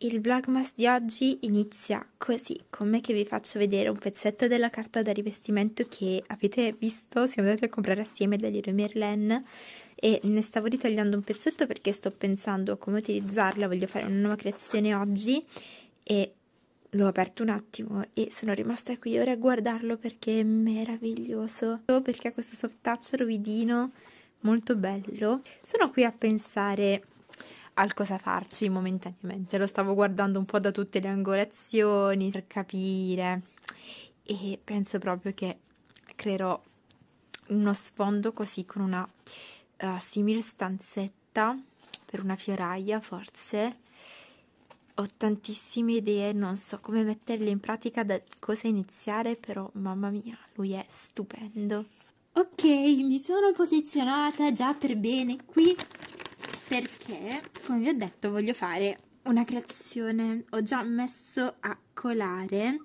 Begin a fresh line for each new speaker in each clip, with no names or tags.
Il vlogmas di oggi inizia così, con che vi faccio vedere un pezzetto della carta da rivestimento che avete visto, siamo andati a comprare assieme da Leroy Merlin e ne stavo ritagliando un pezzetto perché sto pensando a come utilizzarla, voglio fare una nuova creazione oggi e l'ho aperto un attimo e sono rimasta qui ora a guardarlo perché è meraviglioso, perché ha questo soft touch ruvidino molto bello. Sono qui a pensare al cosa farci momentaneamente. Lo stavo guardando un po' da tutte le angolazioni per capire e penso proprio che creerò uno sfondo così con una uh, simile stanzetta per una fioraia forse. Ho tantissime idee, non so come metterle in pratica, da cosa iniziare, però mamma mia, lui è stupendo. Ok, mi sono posizionata già per bene qui perché, come vi ho detto, voglio fare una creazione. Ho già messo a colare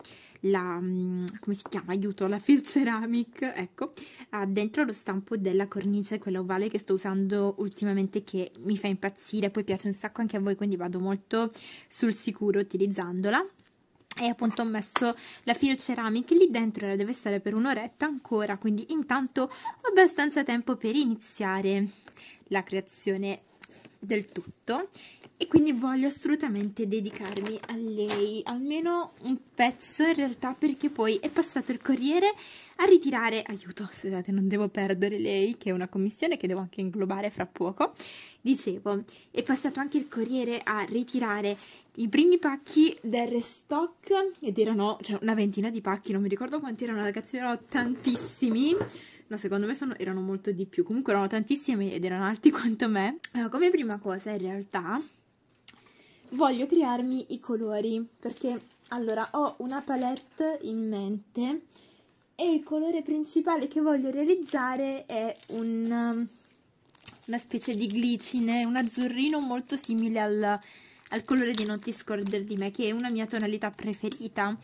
la, mm, come si chiama, aiuto, la Fil Ceramic, ecco, ah, dentro lo stampo della cornice, quella ovale che sto usando ultimamente che mi fa impazzire, poi piace un sacco anche a voi, quindi vado molto sul sicuro utilizzandola. E appunto ho messo la Fil Ceramic lì dentro, la deve stare per un'oretta ancora, quindi intanto ho abbastanza tempo per iniziare la creazione del tutto e quindi voglio assolutamente dedicarmi a lei almeno un pezzo in realtà perché poi è passato il corriere a ritirare aiuto scusate non devo perdere lei che è una commissione che devo anche inglobare fra poco dicevo è passato anche il corriere a ritirare i primi pacchi del restock ed erano cioè una ventina di pacchi non mi ricordo quanti erano ragazzi erano tantissimi No, secondo me sono, erano molto di più. Comunque erano tantissime ed erano alti quanto me. Allora, come prima cosa, in realtà, voglio crearmi i colori. Perché, allora, ho una palette in mente e il colore principale che voglio realizzare è un, um, una specie di glicine, un azzurrino molto simile al, al colore di Non ti scordare di me, che è una mia tonalità preferita.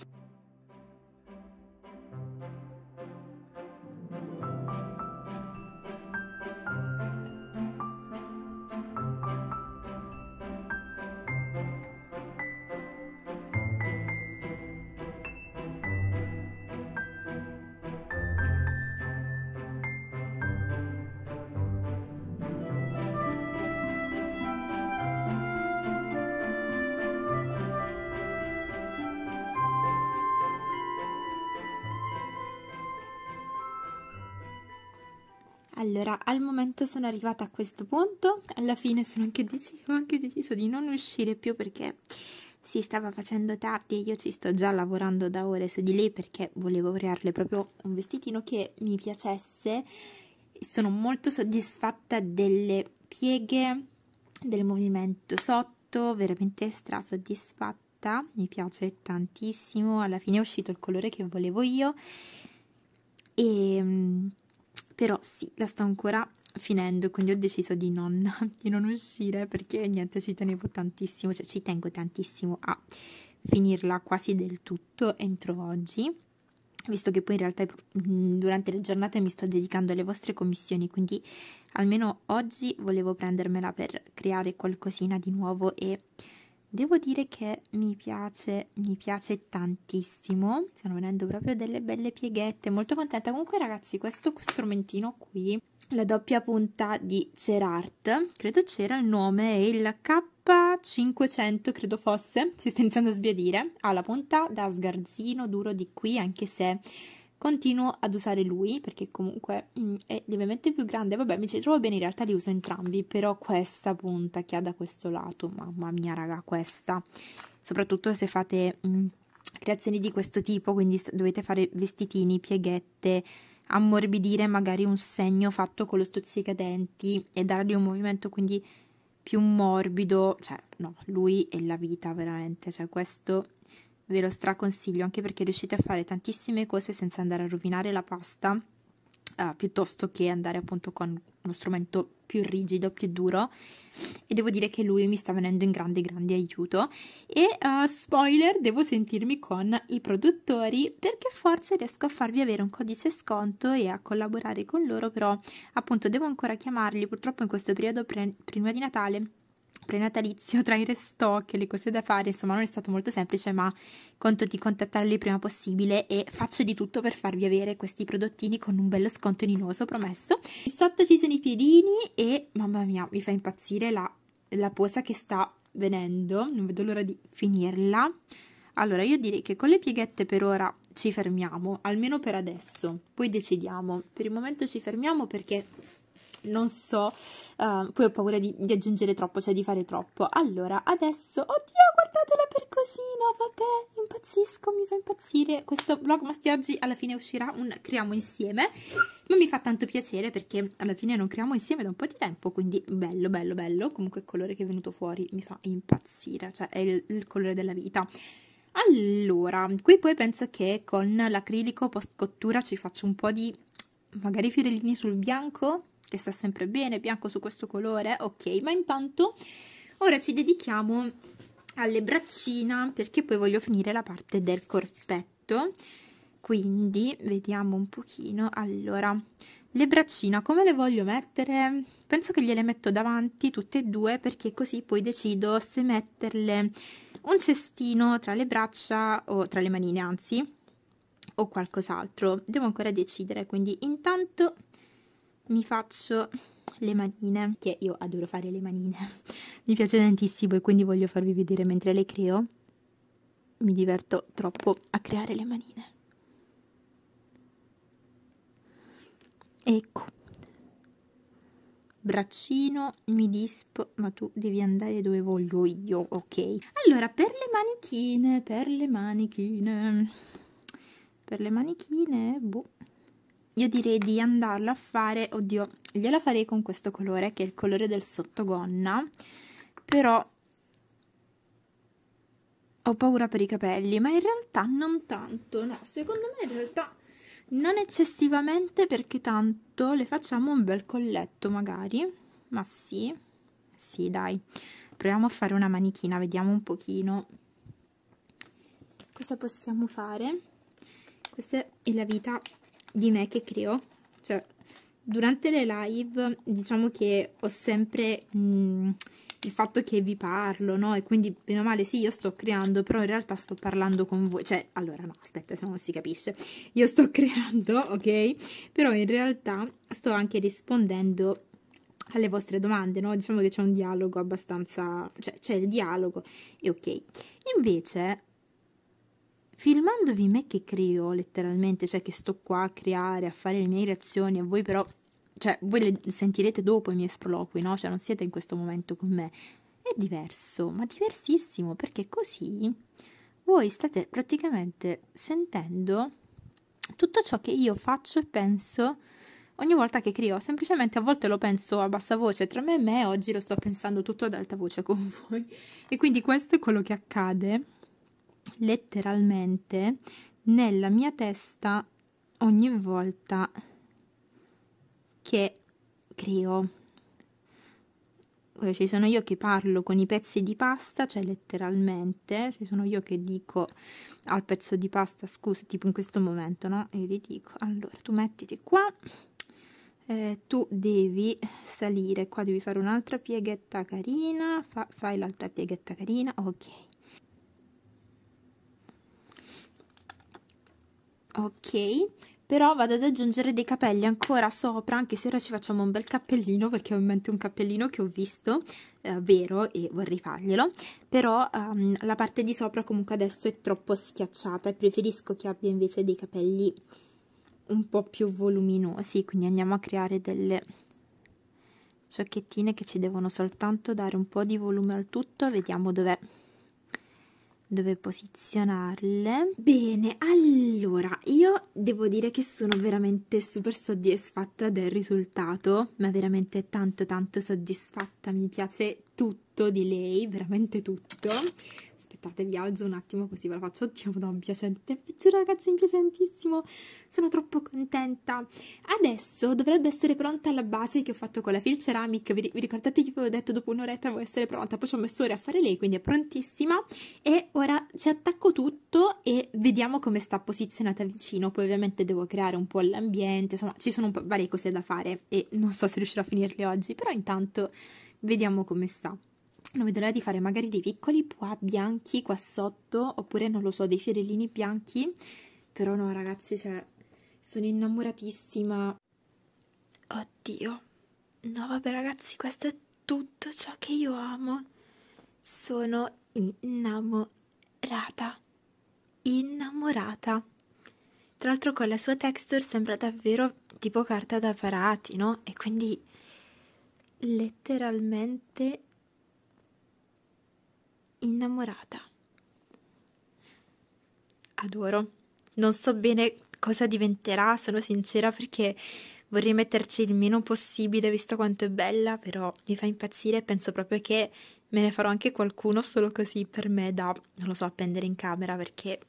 Allora, al momento sono arrivata a questo punto, alla fine sono anche ho anche deciso di non uscire più perché si stava facendo tardi e io ci sto già lavorando da ore su di lei perché volevo crearle proprio un vestitino che mi piacesse. Sono molto soddisfatta delle pieghe, del movimento sotto, veramente stra soddisfatta, mi piace tantissimo, alla fine è uscito il colore che volevo io e ehm, però sì, la sto ancora finendo, quindi ho deciso di non, di non uscire perché niente, ci tenevo tantissimo, cioè ci tengo tantissimo a finirla quasi del tutto entro oggi, visto che poi in realtà mm, durante le giornate mi sto dedicando alle vostre commissioni, quindi almeno oggi volevo prendermela per creare qualcosina di nuovo e Devo dire che mi piace, mi piace tantissimo, stanno venendo proprio delle belle pieghette, molto contenta. Comunque ragazzi, questo strumentino qui, la doppia punta di Cerart, credo c'era il nome è il K500 credo fosse, si sta iniziando a sbiadire, ha la punta da sgarzino duro di qui, anche se Continuo ad usare lui perché comunque mm, è lievemente più grande. Vabbè, mi ci trovo bene, in realtà li uso entrambi, però questa punta che ha da questo lato, mamma mia raga, questa. Soprattutto se fate mm, creazioni di questo tipo, quindi dovete fare vestitini, pieghette, ammorbidire magari un segno fatto con lo stuzzicadenti e dargli un movimento quindi più morbido, cioè no, lui è la vita veramente, cioè questo ve lo straconsiglio anche perché riuscite a fare tantissime cose senza andare a rovinare la pasta eh, piuttosto che andare appunto con uno strumento più rigido, più duro e devo dire che lui mi sta venendo in grande grande aiuto e uh, spoiler devo sentirmi con i produttori perché forse riesco a farvi avere un codice sconto e a collaborare con loro però appunto devo ancora chiamarli purtroppo in questo periodo pre- prima di Natale prenatalizio tra i restock e le cose da fare, insomma non è stato molto semplice, ma conto di contattarli il prima possibile e faccio di tutto per farvi avere questi prodottini con un bello sconto ininoso, promesso. sotto ci sono i piedini e mamma mia, mi fa impazzire la, la posa che sta venendo, non vedo l'ora di finirla. Allora, io direi che con le pieghette per ora ci fermiamo, almeno per adesso, poi decidiamo. Per il momento ci fermiamo perché non so, uh, poi ho paura di, di, aggiungere troppo, cioè di fare troppo. Allora, adesso, oddio, guardatela per percosina, vabbè, impazzisco, mi fa impazzire. Questo vlogmas di oggi alla fine uscirà un creiamo insieme, ma mi fa tanto piacere perché alla fine non creiamo insieme da un po' di tempo, quindi bello, bello, bello. Comunque il colore che è venuto fuori mi fa impazzire, cioè è il, il colore della vita. Allora, qui poi penso che con l'acrilico post cottura ci faccio un po' di magari fiorellini sul bianco che sta sempre bene, bianco su questo colore, ok, ma intanto ora ci dedichiamo alle braccina perché poi voglio finire la parte del corpetto, quindi vediamo un pochino, allora, le braccina come le voglio mettere? Penso che gliele metto davanti tutte e due perché così poi decido se metterle un cestino tra le braccia o tra le manine anzi o qualcos'altro. Devo ancora decidere, quindi intanto mi faccio le manine, che io adoro fare le manine, mi piace tantissimo e quindi voglio farvi vedere mentre le creo. Mi diverto troppo a creare le manine. Ecco, braccino, mi disp, ma tu devi andare dove voglio io, ok? Allora, per le manichine, per le manichine, per le manichine, boh io direi di andarla a fare, oddio, gliela farei con questo colore che è il colore del sottogonna, però ho paura per i capelli, ma in realtà non tanto, no, secondo me in realtà non eccessivamente perché tanto le facciamo un bel colletto magari, ma sì, sì dai, proviamo a fare una manichina, vediamo un pochino cosa possiamo fare. Questa è la vita di me che creo, cioè durante le live diciamo che ho sempre mh, mm, il fatto che vi parlo, no? E quindi meno male sì, io sto creando, però in realtà sto parlando con voi, cioè allora no, aspetta, se non si capisce. Io sto creando, ok? Però in realtà sto anche rispondendo alle vostre domande, no? Diciamo che c'è un dialogo abbastanza, cioè c'è il dialogo e ok. Invece filmandovi me che creo letteralmente, cioè che sto qua a creare, a fare le mie reazioni e voi però, cioè voi le sentirete dopo i miei sproloqui, no? Cioè non siete in questo momento con me. È diverso, ma diversissimo, perché così voi state praticamente sentendo tutto ciò che io faccio e penso ogni volta che creo, semplicemente a volte lo penso a bassa voce tra me e me, oggi lo sto pensando tutto ad alta voce con voi. E quindi questo è quello che accade letteralmente nella mia testa ogni volta che creo. Ora ci sono io che parlo con i pezzi di pasta, cioè letteralmente, ci sono io che dico al pezzo di pasta, scusa, tipo in questo momento, no? E gli dico, allora tu mettiti qua, eh, tu devi salire, qua devi fare un'altra pieghetta carina, fa, fai l'altra pieghetta carina, ok ok però vado ad aggiungere dei capelli ancora sopra anche se ora ci facciamo un bel cappellino perché ho in mente un cappellino che ho visto eh, vero e vorrei farglielo però um, la parte di sopra comunque adesso è troppo schiacciata e preferisco che abbia invece dei capelli un po' più voluminosi quindi andiamo a creare delle ciocchettine che ci devono soltanto dare un po' di volume al tutto vediamo dov'è dove posizionarle. Bene, allora io devo dire che sono veramente super soddisfatta del risultato, ma veramente tanto tanto soddisfatta, mi piace tutto di lei, veramente tutto aspettate vi alzo un attimo così ve la faccio oddio madonna piacente vi giuro ragazzi mi piacentissimo sono troppo contenta adesso dovrebbe essere pronta la base che ho fatto con la Fil Ceramic vi, vi ricordate che vi avevo detto dopo un'oretta vuole essere pronta poi ci ho messo ore a fare lei quindi è prontissima e ora ci attacco tutto e vediamo come sta posizionata vicino poi ovviamente devo creare un po' l'ambiente insomma ci sono varie cose da fare e non so se riuscirò a finirle oggi però intanto vediamo come sta non vedo l'ora di fare magari dei piccoli pois bianchi qua sotto, oppure non lo so, dei fiorellini bianchi, però no ragazzi, cioè, sono innamoratissima. Oddio, no vabbè ragazzi, questo è tutto ciò che io amo, sono innamorata, innamorata. Tra l'altro con la sua texture sembra davvero tipo carta da parati, no? E quindi letteralmente innamorata. Adoro. Non so bene cosa diventerà, sono sincera, perché vorrei metterci il meno possibile, visto quanto è bella, però mi fa impazzire e penso proprio che me ne farò anche qualcuno solo così per me da, non lo so, appendere in camera, perché,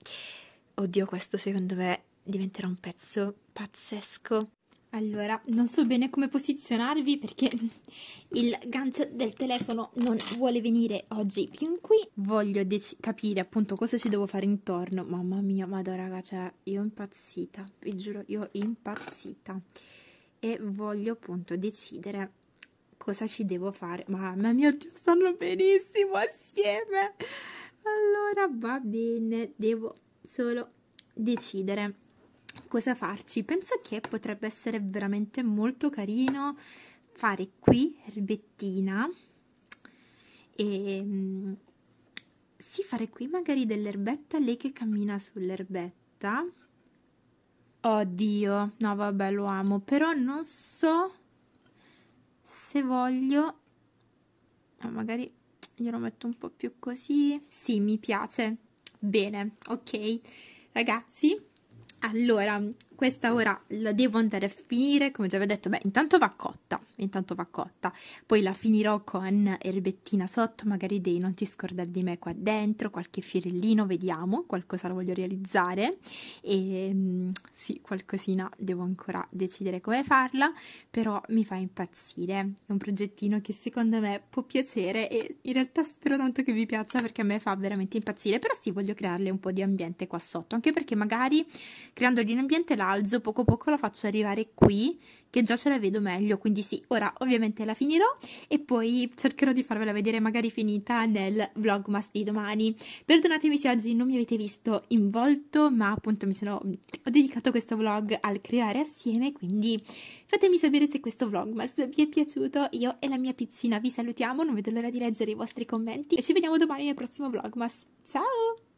oddio, questo secondo me diventerà un pezzo pazzesco. Allora, non so bene come posizionarvi perché il gancio del telefono non vuole venire oggi più in qui. Voglio capire appunto cosa ci devo fare intorno. Mamma mia, vado raga, cioè io impazzita, vi giuro, io impazzita. E voglio appunto decidere cosa ci devo fare. Mamma mia, Dio, stanno benissimo assieme. Allora, va bene, devo solo decidere cosa farci? Penso che potrebbe essere veramente molto carino fare qui erbettina e mm, sì, fare qui magari dell'erbetta, lei che cammina sull'erbetta. Oddio, no vabbè lo amo, però non so se voglio, no, magari glielo metto un po' più così, sì mi piace, bene, ok ragazzi allora, questa ora la devo andare a finire, come già vi ho detto, beh, intanto va cotta intanto va cotta. Poi la finirò con erbettina sotto, magari dei non ti scordare di me qua dentro, qualche fiorellino, vediamo, qualcosa lo voglio realizzare e ehm, sì, qualcosina devo ancora decidere come farla, però mi fa impazzire. È un progettino che secondo me può piacere e in realtà spero tanto che vi piaccia perché a me fa veramente impazzire, però sì, voglio crearle un po' di ambiente qua sotto, anche perché magari creandogli un ambiente l'alzo, poco poco la faccio arrivare qui che già ce la vedo meglio, quindi sì, Ora ovviamente la finirò e poi cercherò di farvela vedere magari finita nel vlogmas di domani. Perdonatemi se oggi non mi avete visto in volto, ma appunto mi sono ho dedicato questo vlog al creare assieme, quindi fatemi sapere se questo vlogmas vi è piaciuto. Io e la mia piccina vi salutiamo, non vedo l'ora di leggere i vostri commenti e ci vediamo domani nel prossimo vlogmas. Ciao!